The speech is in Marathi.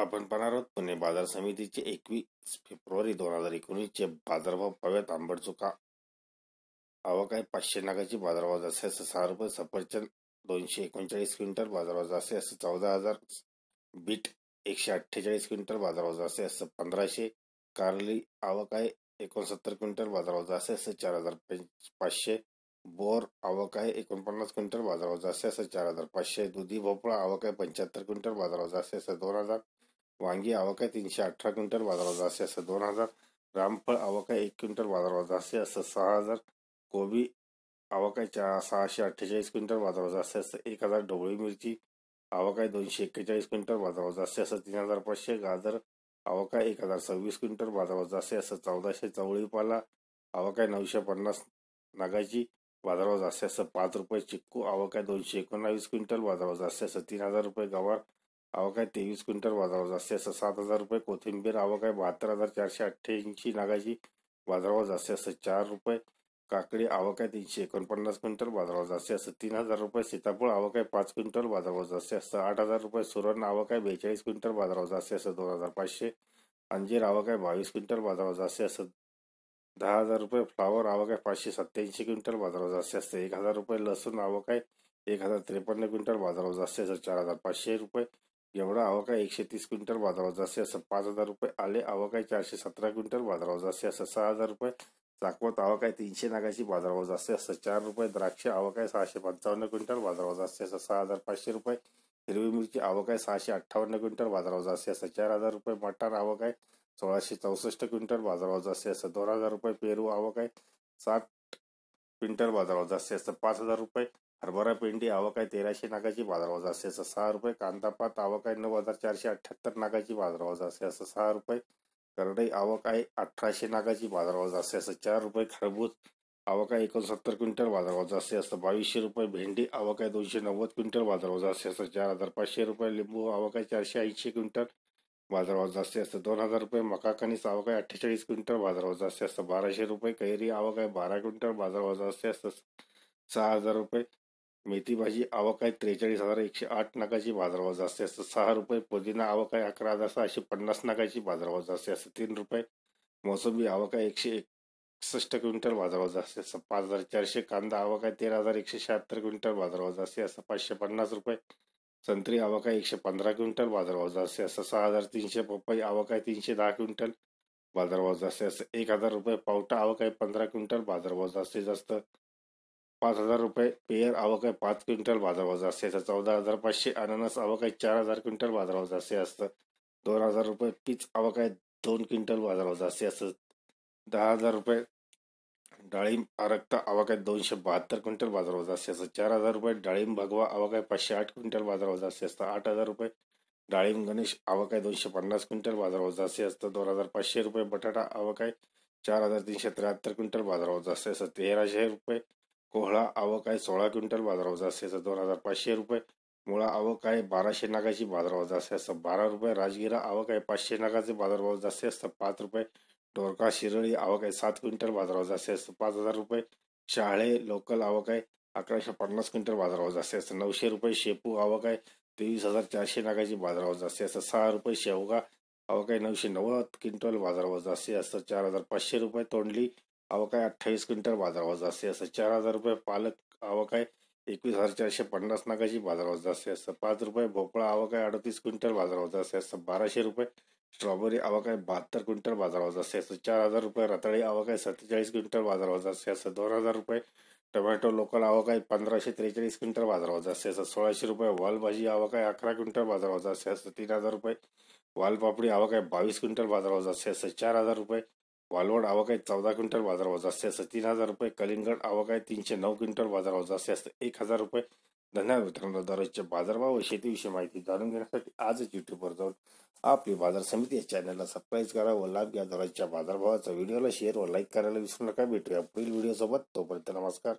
आपण पाहणार आहोत पुणे बाजार समितीचे एकवीस फेब्रुवारी दोन हजार एकोणीसचे बाजारभाव पाव्यात आंबडचुका चुका आवक आहे पाचशे नागाची बाजारभाव जास्त असं सहा रुपये सफरचंद दोनशे एकोणचाळीस क्विंटल बाजारभाव जास्ती असं चौदा हजार बीट एकशे अठ्ठेचाळीस क्विंटल बाजारभाव जास्ती असं पंधराशे कारली आवक आहे एकोणसत्तर क्विंटल बाजारभाव जास्ती असं चार हजार पाचशे बोर आवक आहे एकोणपन्नास क्विंटल बाजारभाव जास्त असं चार हजार पाचशे दुधी भोपळा आवक आहे पंच्याहत्तर क्विंटल बाजारभाव जास्त असं दोन हजार वांगी आवकाय तीनशे अठरा क्विंटल बाजारात जायचे असं दोन हजार रामफळ आवका एक क्विंटल बाजारात जायचे असं सहा हजार कोबी आवकाच्या सहाशे अठ्ठेचाळीस क्विंटल बाजारात जायचे असं एक हजार ढोबळी मिरची आवकाय दोनशे एक्केचाळीस क्विंटल बाजारात जायचे असं तीन हजार पाचशे गाजर आवका एक हजार सव्वीस क्विंटल बाजारात जायचे असं चौदाशे चवळीपाला आवकाय नऊशे पन्नास नागाची बाजारावर जास्तीत असं पाच रुपये चिक्कू आवकाय दोनशे एकोणावीस क्विंटल बाजारावर जास्तीत असं तीन हजार रुपये गवार अवकाय तेवीस क्विंटल बाजारावर जास्ती असं सात हजार रुपये कोथिंबीर अवकाय बहात्तर हजार चारशे अठ्ठ्याऐंशी नागाची बाजारावर जास्ती असतं चार रुपये काकडी अवकाय तीनशे एकोणपन्नास क्विंटल बाजारावर जास्ती असतं तीन हजार रुपये सीताफळ अवकाय पाच क्विंटल बाजारावर जास्ती असतं आठ हजार रुपये सुरण अवकाय बेचाळीस क्विंटल बाजारावर जास्ती असं दोन हजार पाचशे अंजीर अवकाय बावीस क्विंटल बाजारावर जास्ती असं दहा हजार रुपये फ्लावर आहे पाचशे सत्त्याऐंशी क्विंटल बाजारावर जास्ती असतं एक हजार रुपये लसूण आहे एक हजार त्रेपन्न क्विंटल बाजारावर जास्त असं चार हजार पाचशे रुपये एवढा आवका एकशे तीस क्विंटल बाजारावर जास्तीत असं पाच हजार रुपये आले आवक आहे चारशे सतरा क्विंटल बाजारावर जास्तीत असं सहा हजार रुपये चाकवत आवक आहे तीनशे नागाची बाजारावर जास्त असं चार रुपये द्राक्ष आवक आहे सहाशे पंचावन्न क्विंटल बाजारावर जास्तीत असं सहा हजार पाचशे रुपये हिरवी मिरची आवक आहे सहाशे अठ्ठावन्न क्विंटल बाजारावर जास्तीत असं चार हजार रुपये मटार आवक आहे सोळाशे चौसष्ट क्विंटल बाजारावर जास्तीत असं दोन हजार रुपये पेरू आवक आहे साठ क्विंटल बाजारावर जास्तीत असं पाच हजार रुपये हरभरा पेंडी आवक आहे तेराशे नागाची बाजारवाजा असते असं सहा रुपये कांदापात आवक आहे नऊ हजार चारशे अठ्ठ्याहत्तर नागाची बाजारवाजा असते असं सहा रुपये करडई आवक आहे अठराशे नागाची बाजारवाजा असते असं चार रुपये खरबूज आवक आहे एकोणसत्तर क्विंटल बाजारवाजा असते असं बावीसशे रुपये भेंडी आवक आहे दोनशे नव्वद क्विंटल बाजारवाजा असते असं चार हजार पाचशे रुपये लिंबू आवक आहे चारशे ऐंशी क्विंटल बाजारवाजा असते असं दोन हजार रुपये मका कणीस आवक आहे अठ्ठेचाळीस क्विंटल बाजारवाजा असते असं बाराशे रुपये कैरी आवक आहे बारा क्विंटल बाजारवाजा असते असं सहा हजार रुपये मेथी भाजी आवक आहे त्रेचाळीस हजार एकशे आठ नाकाची बाजारभाव असते असतं सहा रुपये पुदिना आवक आहे अकरा हजार सहाशे पन्नास नाकाची बाजारभाव जास्त असते तीन रुपये मोसंबी आवक आहे एकशे एकसष्ट क्विंटल बाजारभाव असते असतं पाच हजार चारशे कांदा आवक आहे तेरा हजार एकशे शहात्तर क्विंटल बाजारभाव जास्त असतं पाचशे पन्नास रुपये संत्री आवक आहे एकशे पंधरा क्विंटल बाजारभाव असते असतं सहा हजार तीनशे पपई आवक आहे तीनशे दहा क्विंटल बाजारभाव असते असतं एक हजार रुपये पावटा आवक आहे पंधरा क्विंटल बाजारभाव जास्तीत जास्त पाच हजार रुपये पेयर आवक आहे पाच क्विंटल बाजारावर असते तर चौदा हजार पाचशे अननस आवक आहे चार हजार क्विंटल बाजारावर असे असतं दोन हजार रुपये पीच अवकाय दोन क्विंटल बाजारावर असे असतं दहा हजार रुपये डाळिंब आरक्ता आवकाय दोनशे बहात्तर क्विंटल बाजारावर असे असतं चार हजार रुपये डाळिंब भगवा अवकाय पाचशे आठ क्विंटल बाजारावर असे असतं आठ हजार रुपये डाळिंब गणेश आवक आहे दोनशे पन्नास क्विंटल बाजारावर असे असतं दोन हजार पाचशे रुपये बटाटा आवक चार हजार तीनशे त्र्याहत्तर क्विंटल जास्त असतं तेराशे रुपये कोहळा आवक आहे सोळा क्विंटल बाजारावर जास्याचा दोन हजार पाचशे रुपये मुळा आवक आहे बाराशे नागाची बाजारभाव जास्त असतं बारा रुपये राजगिरा आवक आहे पाचशे नागाचे बाजारभाव जास्त जास्त पाच रुपये टोरका शिरळी आवक आहे सात क्विंटल बाजारभाव जास्त असतं पाच हजार रुपये शाळे लोकल आवक आहे अकराशे पन्नास क्विंटल बाजारभाव जास्त असतं नऊशे रुपये शेपू आवक आहे तेवीस हजार चारशे नागाची बाजारभाव जास्त असतं सहा रुपये शेवगा आवक आहे नऊशे नव्वद क्विंटल बाजारभाव जास्त असतं चार हजार पाचशे रुपये तोंडली आवक आहे अठ्ठावीस क्विंटल बाजारभाव जास्तीत जास्त चार हजार रुपये पालक आवक है एकवीस हजार चारशे पन्नास नागाची बाजारभाव जास्तीत जास्त पाच रुपये भोपळा आवक आहे अडतीस क्विंटल बाजारभाव जास्तीत जास्त बाराशे रुपये स्ट्रॉबेरी आवक है बहात्तर क्विंटल बाजारभाव जास्तीत जास्त चार हजार रुपये रताळी आवक है सत्तेचाळीस क्विंटल बाजारभाव जास्तीत जास्त दोन हजार रुपये टोमॅटो लोकल आवक आहे पंधराशे त्रेचाळीस क्विंटल बाजारभाव जास्तीत जास्त सोळाशे रुपये वालभाजी आवक आहे अकरा क्विंटल बाजारभाव जास्तीत जास्त तीन हजार रुपये वालपापडी आवक आहे बावीस क्विंटल बाजारभाव जास्तीत जास्त चार हजार रुपये वालवड आवक आहे चौदा क्विंटल बाजार असते असतं तीन हजार रुपये कलिंगड आवक आहे तीनशे नऊ क्विंटल बाजार जास्त असतं एक हजार रुपये धन्यवाद मित्रांनो दररोजचे बाजारभाव व शेतीविषयी माहिती जाणून घेण्यासाठी आजच युट्यूबवर जाऊन आपली बाजार समिती या चॅनलला सबस्क्राईब करा व लाभ घ्या दररोजच्या बाजारभावाचा व्हिडिओला शेअर व लाईक करायला विसरू नका भेटूया पुढील व्हिडिओसोबत तोपर्यंत नमस्कार